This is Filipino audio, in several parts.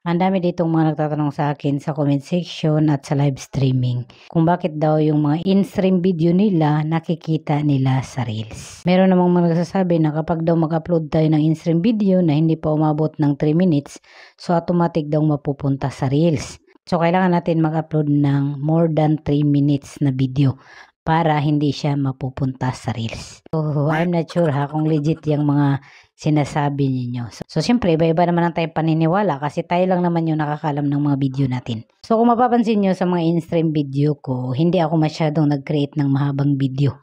Ang dami ditong mga nagtatanong sa akin sa comment section at sa live streaming kung bakit daw yung mga in-stream video nila nakikita nila sa Reels. Meron namang mga nagsasabi na kapag daw mag-upload tayo ng in-stream video na hindi pa umabot ng 3 minutes, so automatic daw mapupunta sa Reels. So, kailangan natin mag-upload ng more than 3 minutes na video para hindi siya mapupunta sa reels. So, I'm not sure ha kung legit yung mga sinasabi ninyo. So, so siyempre, iba-iba naman ang tayong paniniwala kasi tayo lang naman yung nakakalam ng mga video natin. So, kung mapapansin nyo sa mga in-stream video ko, hindi ako masyadong nag-create ng mahabang video.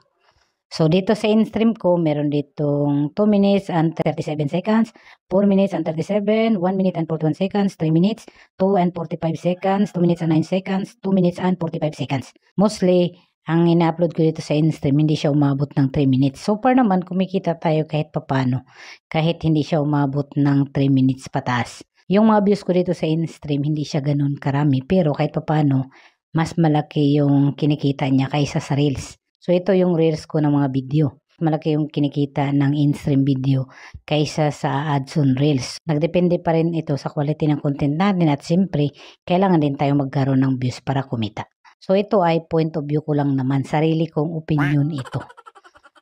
So, dito sa in-stream ko, meron ditong 2 minutes and 37 seconds, 4 minutes and 37, 1 minute and 41 seconds, 3 minutes, 2 and 45 seconds, 2 minutes and 9 seconds, 2 minutes and 45 seconds. Mostly, ang ina-upload ko dito sa InStream, hindi siya umabot ng 3 minutes. So far naman, kumikita tayo kahit papano, kahit hindi siya umabot ng 3 minutes pataas. Yung mga views ko dito sa in-stream, hindi siya ganun karami, pero kahit papano, mas malaki yung kinikita niya kaysa sa Reels. So ito yung Reels ko ng mga video malaki yung kinikita ng in-stream video kaysa sa ads on reels. Nagdepende pa rin ito sa quality ng content natin at siyempre, kailangan din tayo magkaroon ng views para kumita. So ito ay point of view ko lang naman, sarili kong opinion ito.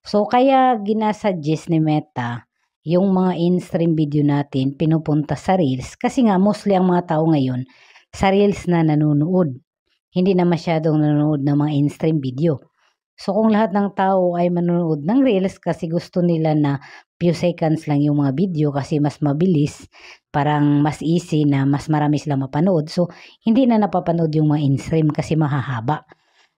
So kaya ginasuggest ni Meta yung mga in-stream video natin pinupunta sa Reels kasi nga mostly ang mga tao ngayon sa Reels na nanonood. Hindi na masyadong nanonood ng mga in-stream video. So kung lahat ng tao ay manonood ng Reels kasi gusto nila na few seconds lang yung mga video kasi mas mabilis, parang mas easy na mas marami silang mapanood. So hindi na napapanood yung mga in-stream kasi mahahaba.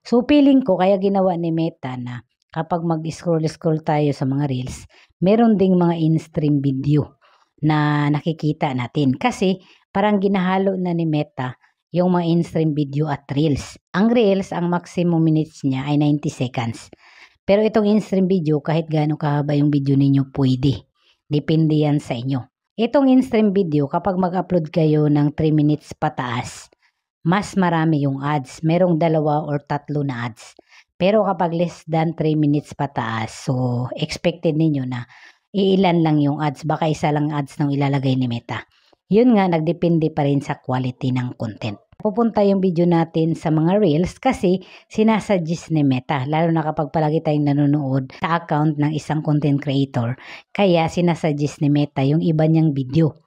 So feeling ko kaya ginawa ni Meta na kapag mag-scroll-scroll tayo sa mga Reels, meron ding mga in-stream video na nakikita natin. Kasi parang ginahalo na ni Meta yung mga in-stream video at reels. Ang reels, ang maximum minutes niya ay 90 seconds. Pero itong in-stream video, kahit gaano kahaba yung video ninyo, pwede. Depende yan sa inyo. Itong in-stream video, kapag mag-upload kayo ng 3 minutes pataas, mas marami yung ads. Merong dalawa or tatlo na ads. Pero kapag less than 3 minutes pataas, so expected ninyo na iilan lang yung ads. Baka isa lang ads nang ilalagay ni Meta yun nga nagdepende pa rin sa quality ng content. Pupunta yung video natin sa mga reels kasi sinasuggest ni Meta, lalo na kapag palagi tayong nanonood sa account ng isang content creator. Kaya sinasuggest ni Meta yung iba niyang video.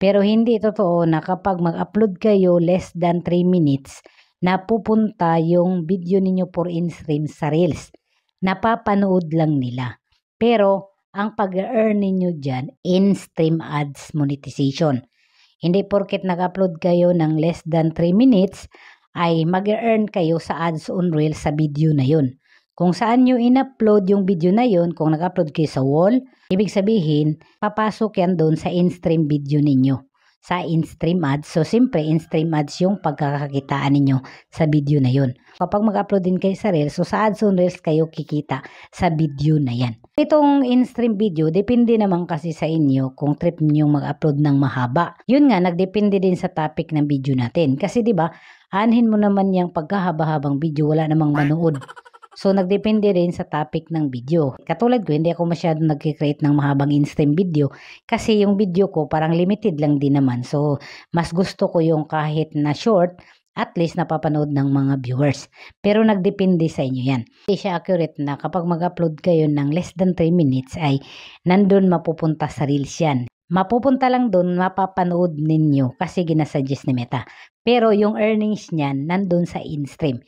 Pero hindi totoo na kapag mag-upload kayo less than 3 minutes, napupunta yung video ninyo for in-stream sa reels. Napapanood lang nila. Pero ang pag-earn ninyo dyan in-stream ads monetization. Hindi porket nag-upload kayo ng less than 3 minutes ay mag-earn kayo sa ads on reel sa video na yun. Kung saan nyo in-upload yung video na yun, kung nag-upload kayo sa wall, ibig sabihin, papasok yan doon sa in-stream video ninyo sa in-stream ads. So, siyempre, in-stream ads yung pagkakakitaan ninyo sa video na yun. Kapag mag-upload din kayo sa Reels, so sa ads on Reels kayo kikita sa video na yan. Itong in-stream video, depende naman kasi sa inyo kung trip niyo mag-upload ng mahaba. Yun nga, nagdepende din sa topic ng video natin. Kasi ba diba, anhin mo naman yung pagkahaba-habang video, wala namang manood. So nagdepende rin sa topic ng video. Katulad ko, hindi ako masyadong create ng mahabang in-stream video kasi yung video ko parang limited lang din naman. So mas gusto ko yung kahit na short at least napapanood ng mga viewers. Pero nagdepende sa inyo yan. Hindi siya accurate na kapag mag-upload kayo ng less than 3 minutes ay nandun mapupunta sa reels yan. Mapupunta lang doon, mapapanood ninyo kasi ginasuggest ni Meta. Pero yung earnings niyan nandun sa in-stream.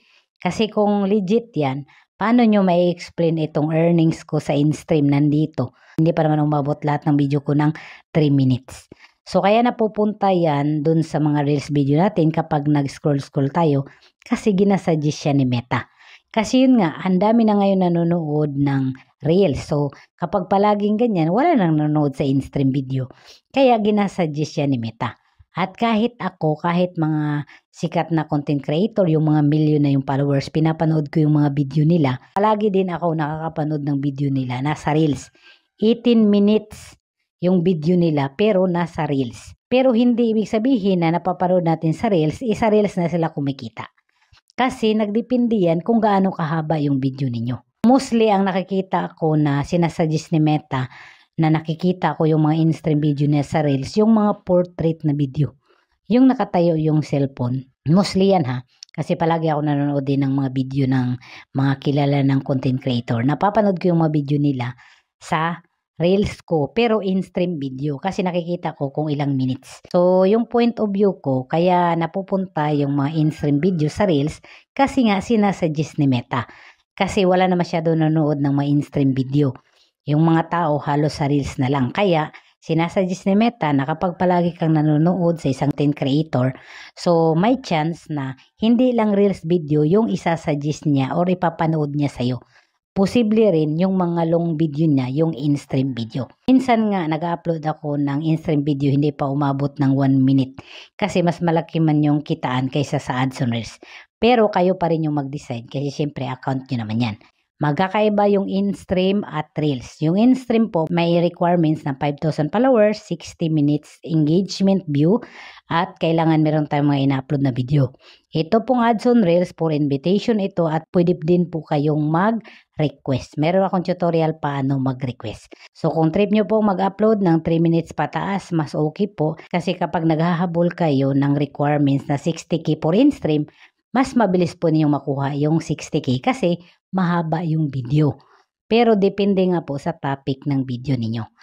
Kasi kung legit yan, paano nyo may explain itong earnings ko sa in-stream nandito? Hindi pa naman umabot lahat ng video ko ng 3 minutes. So kaya napupunta yan dun sa mga Reels video natin kapag nag-scroll-scroll tayo kasi ginasuggest siya ni Meta. Kasi yun nga, ang dami na ngayon nanonood ng Reels. So, kapag palaging ganyan, wala nang nanonood sa in-stream video. Kaya ginasuggest siya ni Meta. At kahit ako, kahit mga sikat na content creator, yung mga million na yung followers, pinapanood ko yung mga video nila. Palagi din ako nakakapanood ng video nila, nasa Reels. 18 minutes yung video nila, pero nasa Reels. Pero hindi ibig sabihin na napapanood natin sa Reels, isa eh, Reels na sila kumikita. Kasi nagdepende yan kung gaano kahaba yung video ninyo. Mostly ang nakikita ko na sinasuggest ni Meta na nakikita ko yung mga in-stream video niya sa Reels, yung mga portrait na video. Yung nakatayo yung cellphone. Mostly yan ha. Kasi palagi ako nanonood din ng mga video ng mga kilala ng content creator. Napapanood ko yung mga video nila sa Reels ko, pero in-stream video kasi nakikita ko kung ilang minutes. So, yung point of view ko, kaya napupunta yung mga in-stream video sa Reels kasi nga sinasuggest ni Meta. Kasi wala na masyado nanonood ng mga in-stream video. Yung mga tao halos sa reels na lang. Kaya, sinasuggest ni Meta na kapag palagi kang nanonood sa isang teen creator, so may chance na hindi lang Reels video yung isasuggest niya or ipapanood niya sa'yo. Posible rin yung mga long video niya, yung in-stream video. Minsan nga, nag-upload ako ng in-stream video, hindi pa umabot ng 1 minute. Kasi mas malaki man yung kitaan kaysa sa ads on Reels. Pero kayo pa rin yung mag-decide kasi syempre account nyo naman yan. Magkakaiba yung in-stream at Reels. Yung in-stream po, may requirements ng 5,000 followers, 60 minutes engagement view, at kailangan meron tayong mga ina upload na video. Ito pong ads on Reels for invitation ito at pwede din po kayong mag-request. Meron akong tutorial paano mag-request. So kung trip nyo po mag-upload ng 3 minutes pataas, mas okay po kasi kapag naghahabol kayo ng requirements na 60k for in-stream, mas mabilis po ninyong makuha yung 60k kasi mahaba yung video. Pero depende nga po sa topic ng video ninyo.